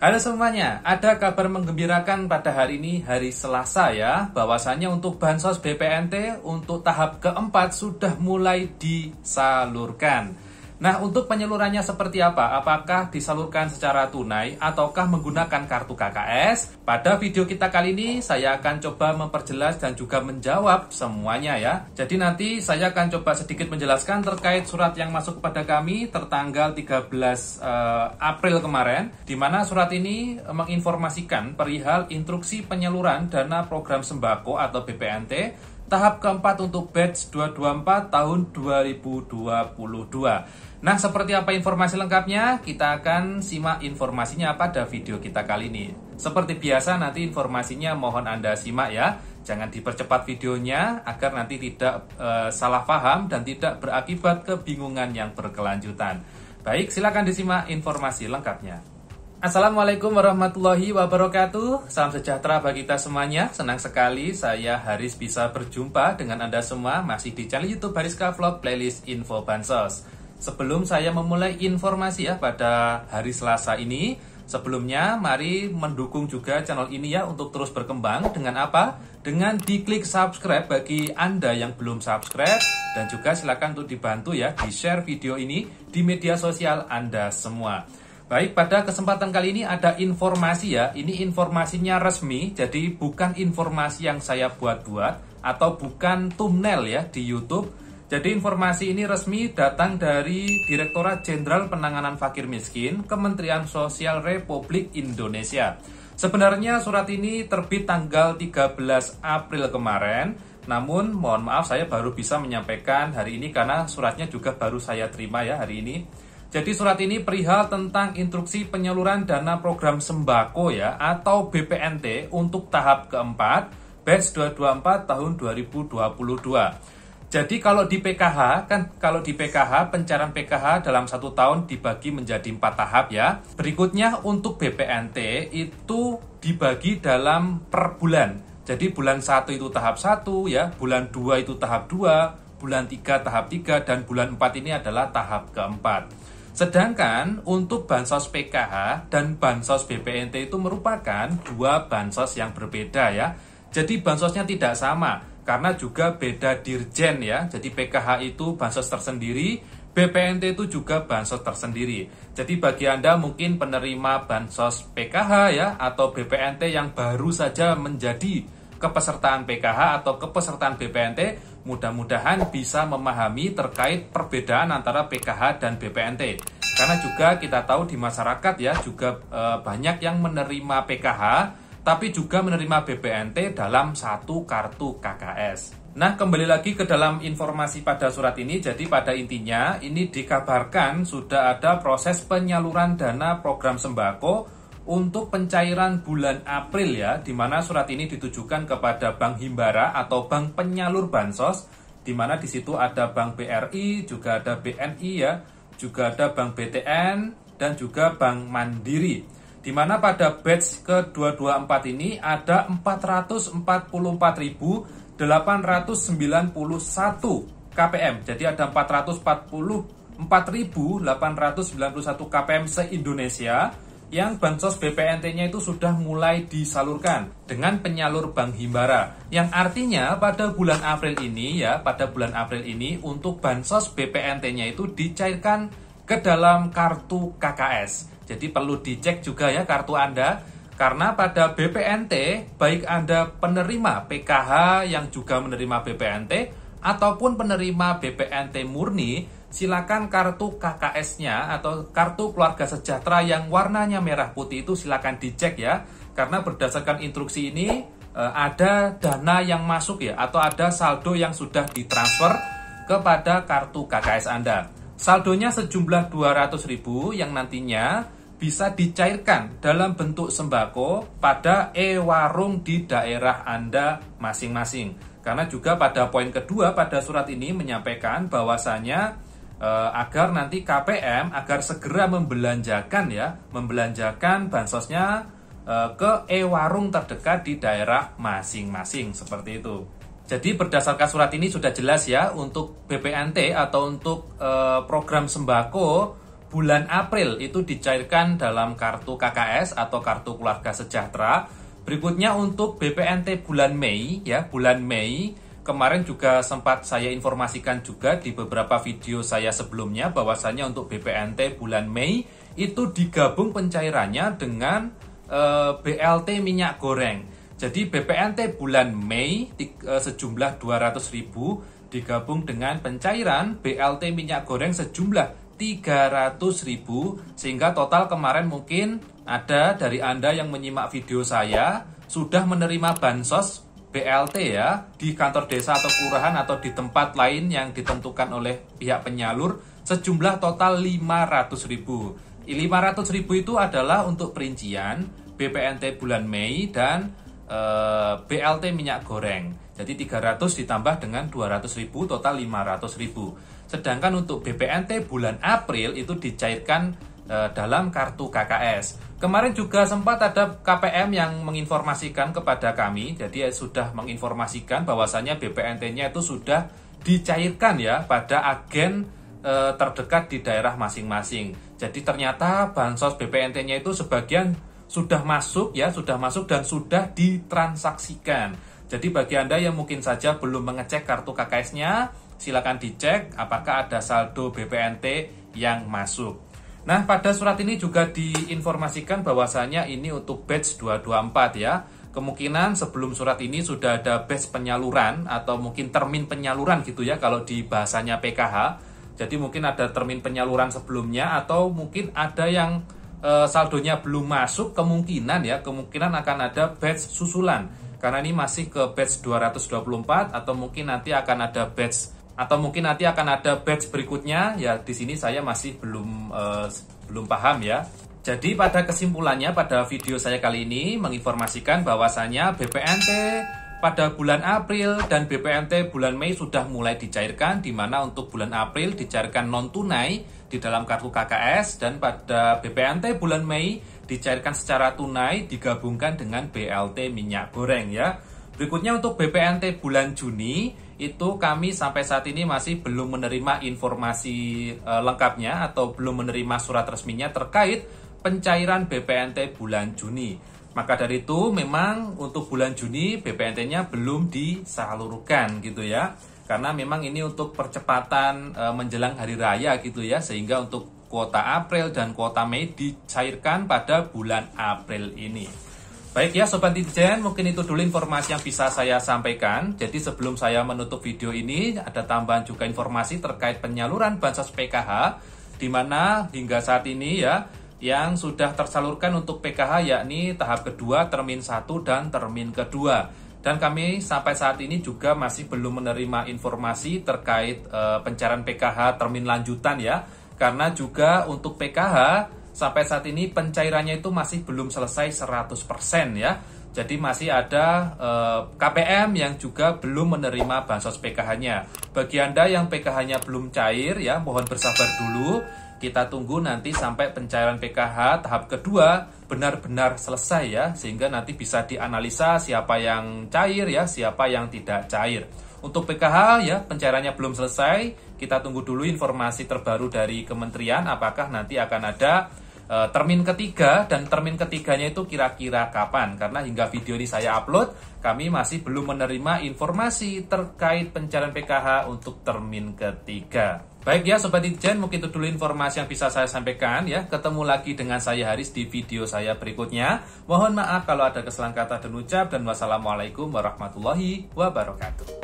Halo semuanya, ada kabar menggembirakan pada hari ini hari Selasa ya bahwasannya untuk Bansos BPNT untuk tahap keempat sudah mulai disalurkan Nah, untuk penyalurannya seperti apa? Apakah disalurkan secara tunai ataukah menggunakan kartu KKS? Pada video kita kali ini, saya akan coba memperjelas dan juga menjawab semuanya ya. Jadi nanti saya akan coba sedikit menjelaskan terkait surat yang masuk kepada kami tertanggal 13 uh, eh, April kemarin, di mana surat ini eh, menginformasikan perihal instruksi penyaluran dana program sembako atau BPNT tahap keempat untuk batch 224 tahun 2022. Nah, seperti apa informasi lengkapnya? Kita akan simak informasinya pada video kita kali ini. Seperti biasa nanti informasinya mohon Anda simak ya. Jangan dipercepat videonya agar nanti tidak e, salah paham dan tidak berakibat kebingungan yang berkelanjutan. Baik, silakan disimak informasi lengkapnya. Assalamualaikum warahmatullahi wabarakatuh. Salam sejahtera bagi kita semuanya. Senang sekali saya Haris bisa berjumpa dengan Anda semua masih di channel YouTube Hariska Vlog Playlist Info Bansos. Sebelum saya memulai informasi ya pada hari Selasa ini, sebelumnya mari mendukung juga channel ini ya untuk terus berkembang dengan apa? Dengan diklik subscribe bagi Anda yang belum subscribe dan juga silakan untuk dibantu ya di-share video ini di media sosial Anda semua. Baik, pada kesempatan kali ini ada informasi ya. Ini informasinya resmi, jadi bukan informasi yang saya buat-buat atau bukan thumbnail ya di YouTube. Jadi informasi ini resmi datang dari Direktorat Jenderal Penanganan Fakir Miskin, Kementerian Sosial Republik Indonesia. Sebenarnya surat ini terbit tanggal 13 April kemarin, namun mohon maaf saya baru bisa menyampaikan hari ini karena suratnya juga baru saya terima ya hari ini. Jadi surat ini perihal tentang instruksi penyaluran dana program sembako ya atau BPNT untuk tahap keempat batch 224 tahun 2022. Jadi kalau di PKH kan kalau di PKH pencairan PKH dalam satu tahun dibagi menjadi empat tahap ya. Berikutnya untuk BPNT itu dibagi dalam per bulan. Jadi bulan 1 itu tahap 1 ya, bulan 2 itu tahap 2, bulan 3 tahap 3 dan bulan 4 ini adalah tahap keempat. Sedangkan untuk bansos PKH dan bansos BPNT itu merupakan dua bansos yang berbeda ya. Jadi bansosnya tidak sama karena juga beda dirjen ya. Jadi PKH itu bansos tersendiri, BPNT itu juga bansos tersendiri. Jadi bagi Anda mungkin penerima bansos PKH ya atau BPNT yang baru saja menjadi kepesertaan PKH atau kepesertaan BPNT Mudah-mudahan bisa memahami terkait perbedaan antara PKH dan BPNT. Karena juga kita tahu di masyarakat ya juga e, banyak yang menerima PKH tapi juga menerima BPNT dalam satu kartu KKS. Nah, kembali lagi ke dalam informasi pada surat ini. Jadi pada intinya ini dikabarkan sudah ada proses penyaluran dana program sembako untuk pencairan bulan April ya, di mana surat ini ditujukan kepada Bank Himbara atau Bank Penyalur Bansos, di mana di situ ada Bank BRI, juga ada BNI ya, juga ada Bank BTN, dan juga Bank Mandiri. Di mana pada batch ke-224 ini ada 444.891 KPM. Jadi ada 444.891 KPM se-Indonesia yang bansos BPNT-nya itu sudah mulai disalurkan dengan penyalur Bank Himbara. Yang artinya pada bulan April ini ya, pada bulan April ini untuk bansos BPNT-nya itu dicairkan ke dalam kartu KKS. Jadi perlu dicek juga ya kartu Anda karena pada BPNT baik Anda penerima PKH yang juga menerima BPNT ataupun penerima BPNT murni silakan kartu KKS-nya atau kartu keluarga sejahtera yang warnanya merah putih itu silakan dicek ya. Karena berdasarkan instruksi ini eh, ada dana yang masuk ya atau ada saldo yang sudah ditransfer kepada kartu KKS Anda. Saldonya sejumlah 200.000 yang nantinya bisa dicairkan dalam bentuk sembako pada e-warung di daerah Anda masing-masing. Karena juga pada poin kedua pada surat ini menyampaikan bahwasanya uh, agar nanti KPM agar segera membelanjakan ya, membelanjakan bansosnya uh, ke e-warung terdekat di daerah masing-masing seperti itu. Jadi berdasarkan surat ini sudah jelas ya untuk BPNT atau untuk uh, program sembako bulan April itu dicairkan dalam kartu KKS atau kartu keluarga sejahtera. Berikutnya untuk BPNT bulan Mei ya, bulan Mei Kemarin juga sempat saya informasikan juga di beberapa video saya sebelumnya bahwasannya untuk BPNT bulan Mei itu digabung pencairannya dengan e, eh, BLT minyak goreng. Jadi BPNT bulan Mei di, e, sejumlah 200.000 digabung dengan pencairan BLT minyak goreng sejumlah 300.000 sehingga total kemarin mungkin ada dari Anda yang menyimak video saya sudah menerima bansos BLT ya di kantor desa atau kelurahan atau di tempat lain yang ditentukan oleh pihak penyalur sejumlah total 500.000. 500.000 itu adalah untuk perincian BPNT bulan Mei dan e, eh, BLT minyak goreng. Jadi 300 ditambah dengan 200.000 total 500.000. Sedangkan untuk BPNT bulan April itu dicairkan Eh, dalam kartu KKS. Kemarin juga sempat ada KPM yang menginformasikan kepada kami, jadi ya sudah menginformasikan bahwasannya BPNT-nya itu sudah dicairkan ya pada agen eh, terdekat di daerah masing-masing. Jadi ternyata bansos BPNT-nya itu sebagian sudah masuk ya, sudah masuk dan sudah ditransaksikan. Jadi bagi Anda yang mungkin saja belum mengecek kartu KKS-nya, silakan dicek apakah ada saldo BPNT yang masuk. Nah, pada surat ini juga diinformasikan bahwasanya ini untuk batch 224 ya. Kemungkinan sebelum surat ini sudah ada batch penyaluran atau mungkin termin penyaluran gitu ya kalau di bahasanya PKH. Jadi mungkin ada termin penyaluran sebelumnya atau mungkin ada yang e, saldonya belum masuk kemungkinan ya, kemungkinan akan ada batch susulan. Karena ini masih ke batch 224 atau mungkin nanti akan ada batch atau mungkin nanti akan ada batch berikutnya ya di sini saya masih belum uh, belum paham ya. Jadi pada kesimpulannya pada video saya kali ini menginformasikan bahwasannya BPNT pada bulan April dan BPNT bulan Mei sudah mulai dicairkan di mana untuk bulan April dicairkan non tunai di dalam kartu KKS dan pada BPNT bulan Mei dicairkan secara tunai digabungkan dengan BLT minyak goreng ya. Berikutnya untuk BPNT bulan Juni itu kami sampai saat ini masih belum menerima informasi e, lengkapnya atau belum menerima surat resminya terkait pencairan BPNT bulan Juni. Maka dari itu memang untuk bulan Juni BPNT-nya belum disalurkan gitu ya. Karena memang ini untuk percepatan e, menjelang hari raya gitu ya sehingga untuk kuota April dan kuota Mei dicairkan pada bulan April ini. Baik ya Sobat Intelijen, mungkin itu dulu informasi yang bisa saya sampaikan. Jadi sebelum saya menutup video ini, ada tambahan juga informasi terkait penyaluran Bansos PKH, di mana hingga saat ini ya, yang sudah tersalurkan untuk PKH yakni tahap kedua, termin satu dan termin kedua. Dan kami sampai saat ini juga masih belum menerima informasi terkait e, eh, pencarian PKH termin lanjutan ya, karena juga untuk PKH sampai saat ini pencairannya itu masih belum selesai 100% ya. Jadi masih ada eh, KPM yang juga belum menerima bansos PKH-nya. Bagi Anda yang PKH-nya belum cair ya, mohon bersabar dulu. Kita tunggu nanti sampai pencairan PKH tahap kedua benar-benar selesai ya, sehingga nanti bisa dianalisa siapa yang cair ya, siapa yang tidak cair. Untuk PKH ya pencairannya belum selesai, kita tunggu dulu informasi terbaru dari kementerian apakah nanti akan ada Eh, termin ketiga dan termin ketiganya itu kira-kira kapan karena hingga video ini saya upload kami masih belum menerima informasi terkait pencarian PKH untuk termin ketiga. Baik ya Sobat Ijen, mungkin itu dulu informasi yang bisa saya sampaikan ya. Ketemu lagi dengan saya Haris di video saya berikutnya. Mohon maaf kalau ada kesalahan kata dan ucap dan wassalamualaikum warahmatullahi wabarakatuh.